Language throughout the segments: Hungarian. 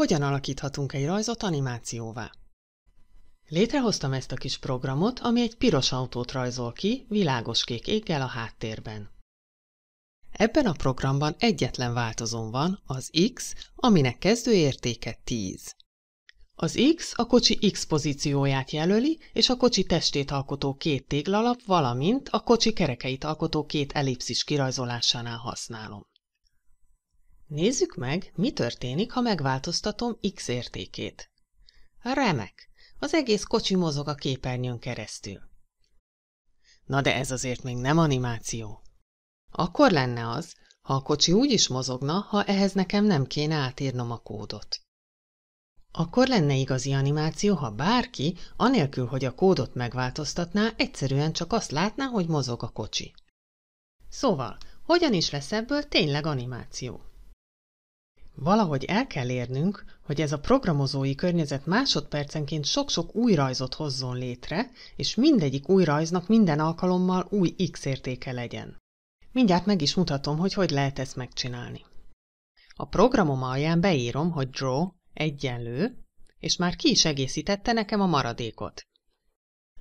Hogyan alakíthatunk egy rajzot animációvá? Létrehoztam ezt a kis programot, ami egy piros autót rajzol ki, világos kék éggel a háttérben. Ebben a programban egyetlen változón van, az X, aminek kezdőértéke 10. Az X a kocsi X pozícióját jelöli, és a kocsi testét alkotó két téglalap, valamint a kocsi kerekeit alkotó két elipszis kirajzolásánál használom. Nézzük meg, mi történik, ha megváltoztatom X értékét. Remek! Az egész kocsi mozog a képernyőn keresztül. Na de ez azért még nem animáció. Akkor lenne az, ha a kocsi úgy is mozogna, ha ehhez nekem nem kéne átírnom a kódot. Akkor lenne igazi animáció, ha bárki, anélkül, hogy a kódot megváltoztatná, egyszerűen csak azt látná, hogy mozog a kocsi. Szóval, hogyan is lesz ebből tényleg animáció? Valahogy el kell érnünk, hogy ez a programozói környezet másodpercenként sok-sok új rajzot hozzon létre, és mindegyik új rajznak minden alkalommal új X értéke legyen. Mindjárt meg is mutatom, hogy hogy lehet ezt megcsinálni. A programom alján beírom, hogy draw egyenlő, és már ki is egészítette nekem a maradékot.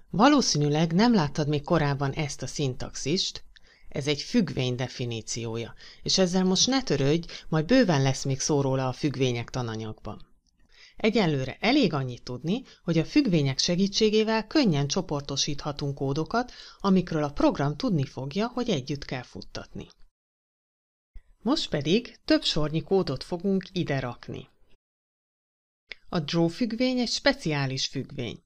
Valószínűleg nem láttad még korábban ezt a szintaxist, ez egy függvény definíciója, és ezzel most ne törődj, majd bőven lesz még szó róla a függvények tananyagban. Egyelőre elég annyit tudni, hogy a függvények segítségével könnyen csoportosíthatunk kódokat, amikről a program tudni fogja, hogy együtt kell futtatni. Most pedig több sornyi kódot fogunk ide rakni. A draw függvény egy speciális függvény.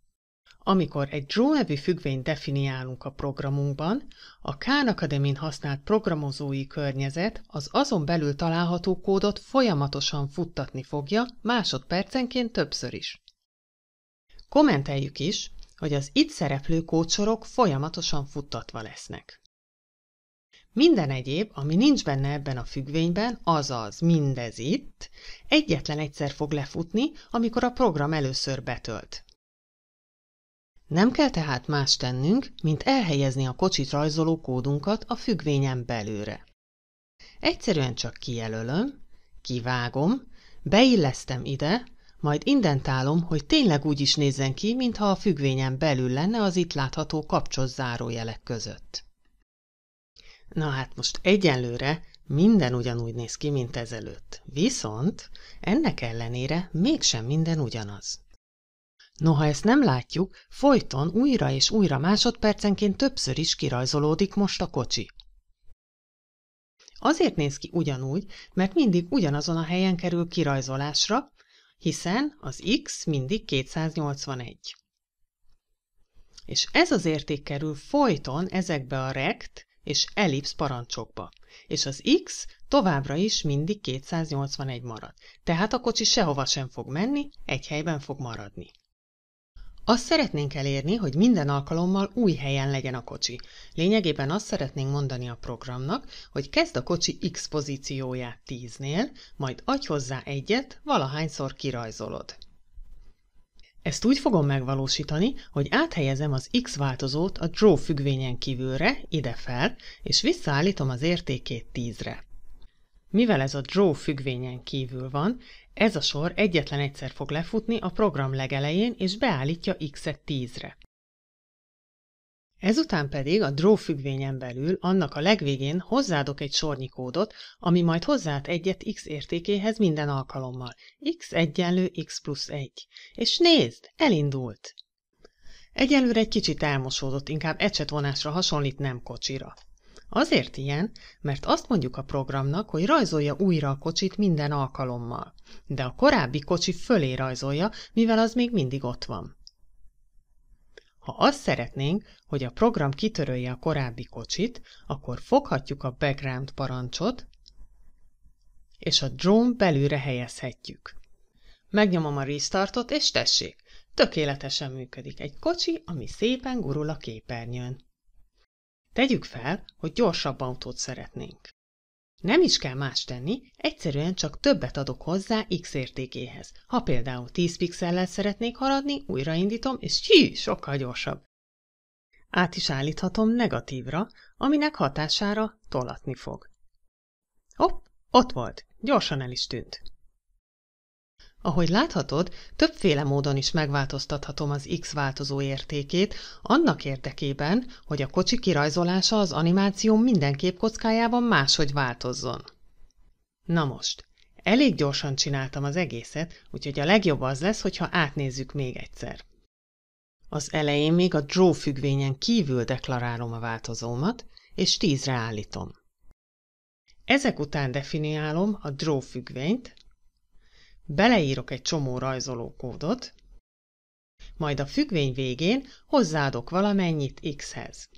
Amikor egy Draw nevű függvényt definiálunk a programunkban, a Khan academy használt programozói környezet az azon belül található kódot folyamatosan futtatni fogja, másodpercenként többször is. Kommenteljük is, hogy az itt szereplő kódsorok folyamatosan futtatva lesznek. Minden egyéb, ami nincs benne ebben a függvényben, azaz mindez itt, egyetlen egyszer fog lefutni, amikor a program először betölt. Nem kell tehát más tennünk, mint elhelyezni a kocsit rajzoló kódunkat a függvényen belőre. Egyszerűen csak kijelölöm, kivágom, beillesztem ide, majd indentálom, hogy tényleg úgy is nézzen ki, mintha a függvényen belül lenne az itt látható kapcsos zárójelek között. Na hát most egyenlőre minden ugyanúgy néz ki, mint ezelőtt. Viszont ennek ellenére mégsem minden ugyanaz. Noha ezt nem látjuk, folyton újra és újra másodpercenként többször is kirajzolódik most a kocsi. Azért néz ki ugyanúgy, mert mindig ugyanazon a helyen kerül kirajzolásra, hiszen az x mindig 281. És ez az érték kerül folyton ezekbe a rekt és ellipsz parancsokba, és az x továbbra is mindig 281 marad, tehát a kocsi sehova sem fog menni, egy helyben fog maradni. Azt szeretnénk elérni, hogy minden alkalommal új helyen legyen a kocsi. Lényegében azt szeretnénk mondani a programnak, hogy kezd a kocsi X pozícióját 10-nél, majd adj hozzá egyet, valahányszor kirajzolod. Ezt úgy fogom megvalósítani, hogy áthelyezem az X változót a draw függvényen kívülre, ide fel, és visszaállítom az értékét 10-re. Mivel ez a draw függvényen kívül van, ez a sor egyetlen egyszer fog lefutni a program legelején és beállítja x-et 10-re. Ezután pedig a draw függvényen belül annak a legvégén hozzáadok egy sornyi kódot, ami majd hozzáad egyet x értékéhez minden alkalommal. x egyenlő x plusz 1. És nézd, elindult! Egyelőre egy kicsit elmosódott, inkább ecsetvonásra hasonlít, nem kocsira. Azért ilyen, mert azt mondjuk a programnak, hogy rajzolja újra a kocsit minden alkalommal, de a korábbi kocsi fölé rajzolja, mivel az még mindig ott van. Ha azt szeretnénk, hogy a program kitörölje a korábbi kocsit, akkor foghatjuk a background parancsot, és a drone belülre helyezhetjük. Megnyomom a restartot, és tessék, tökéletesen működik egy kocsi, ami szépen gurul a képernyőn. Tegyük fel, hogy gyorsabb autót szeretnénk. Nem is kell más tenni, egyszerűen csak többet adok hozzá X értékéhez. Ha például 10 pixellel szeretnék haladni, újraindítom, és hí, sokkal gyorsabb. Át is állíthatom negatívra, aminek hatására tolatni fog. Hopp, ott volt, gyorsan el is tűnt. Ahogy láthatod, többféle módon is megváltoztathatom az X változó értékét, annak érdekében, hogy a kocsi kirajzolása az animáció minden képkockájában máshogy változzon. Na most, elég gyorsan csináltam az egészet, úgyhogy a legjobb az lesz, hogyha átnézzük még egyszer. Az elején még a draw függvényen kívül deklarálom a változómat, és 10-re állítom. Ezek után definiálom a draw függvényt, Beleírok egy csomó rajzolókódot, majd a függvény végén hozzáadok valamennyit x-hez.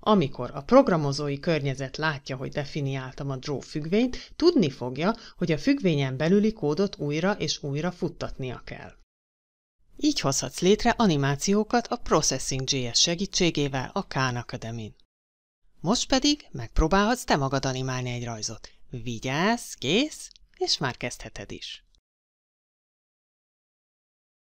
Amikor a programozói környezet látja, hogy definiáltam a draw függvényt, tudni fogja, hogy a függvényen belüli kódot újra és újra futtatnia kell. Így hozhatsz létre animációkat a Processing.js segítségével a Khan Academy-n. Most pedig megpróbálhatsz te magad animálni egy rajzot. Vigyázz, kész! és már kezdheted is.